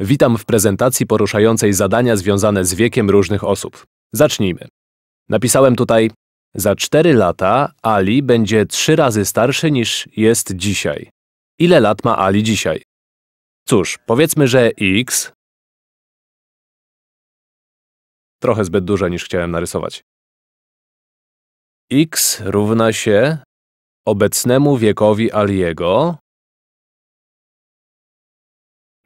Witam w prezentacji poruszającej zadania związane z wiekiem różnych osób. Zacznijmy. Napisałem tutaj: Za 4 lata Ali będzie 3 razy starszy niż jest dzisiaj. Ile lat ma Ali dzisiaj? Cóż, powiedzmy, że x. Trochę zbyt duże niż chciałem narysować. x równa się obecnemu wiekowi Aliego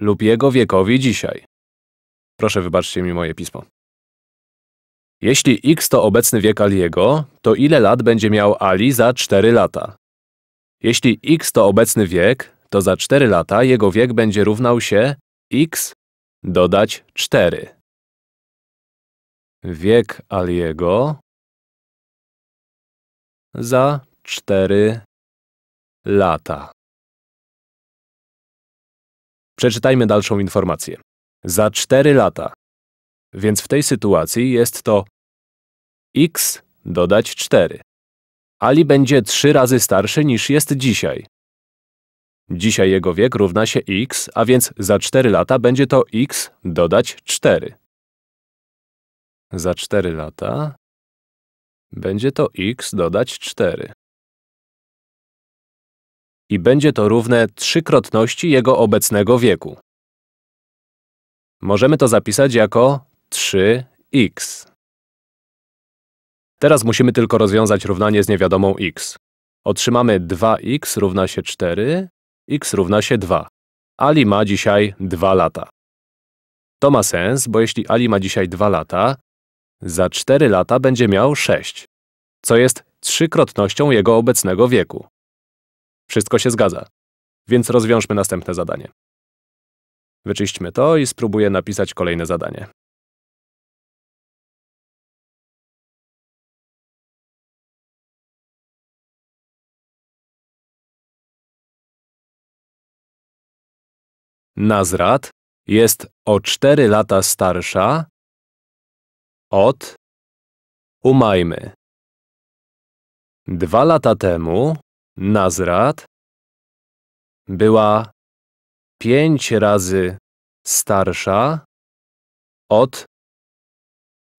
lub jego wiekowi dzisiaj. Proszę wybaczcie mi moje pismo. Jeśli x to obecny wiek Aliego, to ile lat będzie miał Ali za 4 lata? Jeśli x to obecny wiek, to za 4 lata jego wiek będzie równał się x dodać 4. Wiek Aliego za 4 lata. Przeczytajmy dalszą informację. Za 4 lata. Więc w tej sytuacji jest to x dodać 4. Ali będzie 3 razy starszy niż jest dzisiaj. Dzisiaj jego wiek równa się x, a więc za 4 lata będzie to x dodać 4. Za 4 lata będzie to x dodać 4 i będzie to równe trzykrotności jego obecnego wieku. Możemy to zapisać jako 3x. Teraz musimy tylko rozwiązać równanie z niewiadomą x. Otrzymamy 2x równa się 4, x równa się 2. Ali ma dzisiaj 2 lata. To ma sens, bo jeśli Ali ma dzisiaj 2 lata, za 4 lata będzie miał 6, co jest trzykrotnością jego obecnego wieku. Wszystko się zgadza. Więc rozwiążmy następne zadanie. Wyczyśćmy to i spróbuję napisać kolejne zadanie. Nazrat jest o 4 lata starsza od Umajmy. Dwa lata temu Nazrat była pięć razy starsza od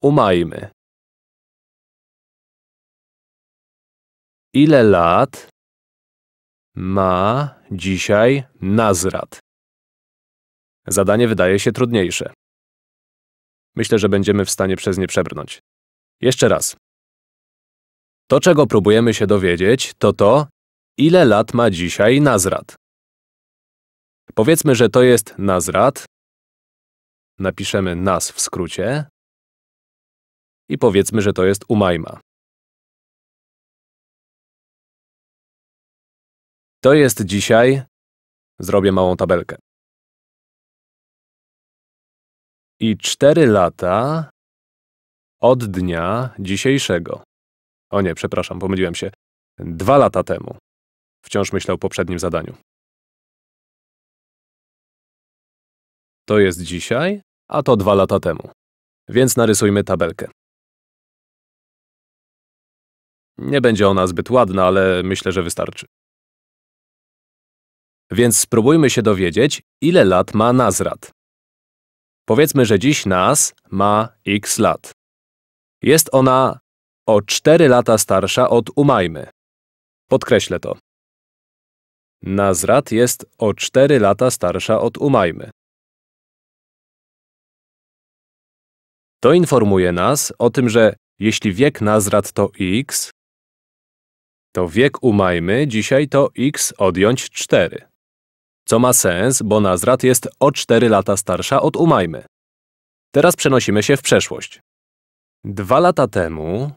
Umajmy. Ile lat ma dzisiaj Nazrat? Zadanie wydaje się trudniejsze. Myślę, że będziemy w stanie przez nie przebrnąć. Jeszcze raz. To, czego próbujemy się dowiedzieć, to to, Ile lat ma dzisiaj Nazrat? Powiedzmy, że to jest Nazrat. Napiszemy nas w skrócie. I powiedzmy, że to jest Umajma. To jest dzisiaj. Zrobię małą tabelkę. I cztery lata od dnia dzisiejszego. O nie, przepraszam, pomyliłem się. Dwa lata temu. Wciąż myślał o poprzednim zadaniu. To jest dzisiaj, a to dwa lata temu. Więc narysujmy tabelkę. Nie będzie ona zbyt ładna, ale myślę, że wystarczy. Więc spróbujmy się dowiedzieć, ile lat ma Nazrat. Powiedzmy, że dziś Nas ma x lat. Jest ona o 4 lata starsza od Umajmy. Podkreślę to. Nazrat jest o 4 lata starsza od Umajmy. To informuje nas o tym, że jeśli wiek Nazrat to x, to wiek Umajmy dzisiaj to x odjąć 4. Co ma sens, bo Nazrat jest o 4 lata starsza od Umajmy. Teraz przenosimy się w przeszłość. Dwa lata temu,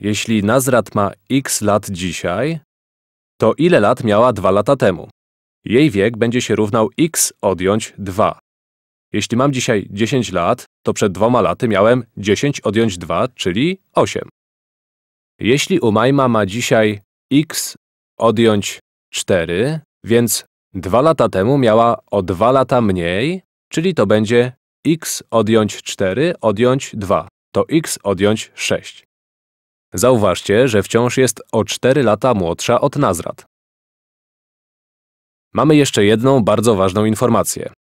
jeśli Nazrat ma x lat dzisiaj, to ile lat miała 2 lata temu. Jej wiek będzie się równał x odjąć 2. Jeśli mam dzisiaj 10 lat, to przed dwoma laty miałem 10 odjąć 2, czyli 8. Jeśli Umajma ma dzisiaj x odjąć 4, więc 2 lata temu miała o 2 lata mniej, czyli to będzie x odjąć 4 odjąć 2, to x odjąć 6. Zauważcie, że wciąż jest o 4 lata młodsza od Nazrat. Mamy jeszcze jedną bardzo ważną informację.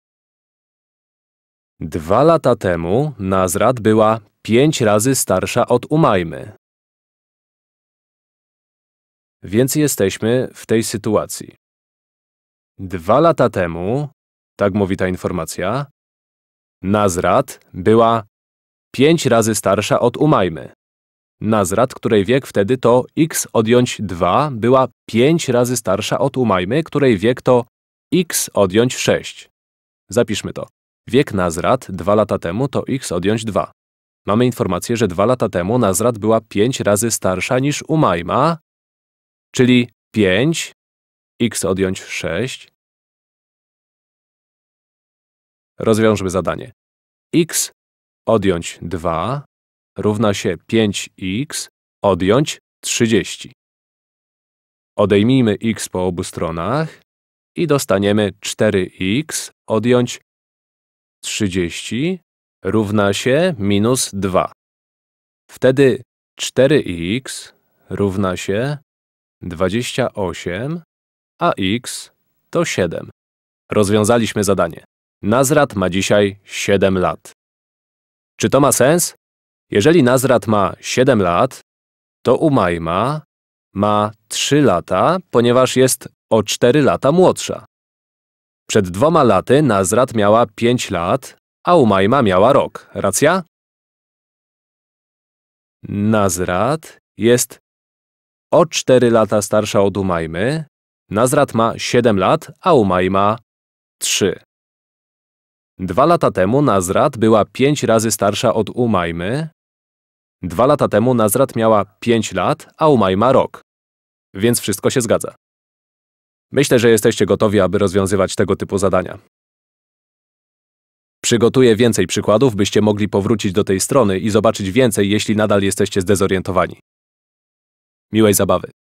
Dwa lata temu Nazrat była pięć razy starsza od Umajmy. Więc jesteśmy w tej sytuacji. Dwa lata temu, tak mówi ta informacja, Nazrat była pięć razy starsza od Umajmy. Nazrat, której wiek wtedy to x odjąć 2, była 5 razy starsza od Umajmy, której wiek to x odjąć 6. Zapiszmy to. Wiek Nazrat 2 lata temu to x odjąć 2. Mamy informację, że 2 lata temu Nazrat była 5 razy starsza niż Umajma, czyli 5, x odjąć 6. Rozwiążmy zadanie. x odjąć 2 równa się 5x odjąć 30. Odejmijmy x po obu stronach i dostaniemy 4x odjąć 30 równa się minus 2. Wtedy 4x równa się 28, a x to 7. Rozwiązaliśmy zadanie. Nazrat ma dzisiaj 7 lat. Czy to ma sens? Jeżeli Nazrat ma 7 lat, to Umajma ma 3 lata, ponieważ jest o 4 lata młodsza. Przed dwoma laty Nazrat miała 5 lat, a Umajma miała rok. Racja? Nazrat jest o 4 lata starsza od Umajmy. Nazrat ma 7 lat, a Umajma 3. Dwa lata temu Nazrat była 5 razy starsza od Umajmy, Dwa lata temu Nazrat miała 5 lat, a Umaj ma rok. Więc wszystko się zgadza. Myślę, że jesteście gotowi, aby rozwiązywać tego typu zadania. Przygotuję więcej przykładów, byście mogli powrócić do tej strony i zobaczyć więcej, jeśli nadal jesteście zdezorientowani. Miłej zabawy.